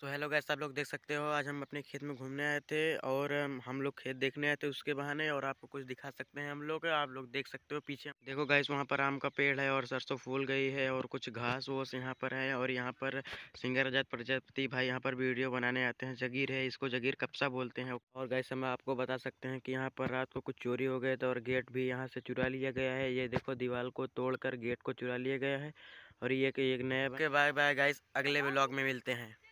so hello guys आप लोग देख सकते हो आज हम अपने खेत में घूमने आए थे और हम लोग खेत देखने आए थे उसके बहाने और आपको कुछ दिखा सकते हैं हम लोग आप लोग देख सकते हो पीछे देखो गैस वहाँ पर आम का पेड़ है और सरसों फूल गई है और कुछ घास वोस यहाँ पर है और यहाँ पर सिंगर आजाद प्रजापति भाई यहाँ पर वीडियो बनाने आते हैं जगीर है इसको जगीर कप्सा बोलते हैं और गैस हम आपको बता सकते हैं कि यहाँ पर रात को कुछ चोरी हो गए थे और गेट भी यहाँ से चुरा लिया गया है ये देखो दीवार को तोड़ गेट को चुरा लिया गया है और ये एक नया बाय बाय गाइस अगले ब्लॉग में मिलते हैं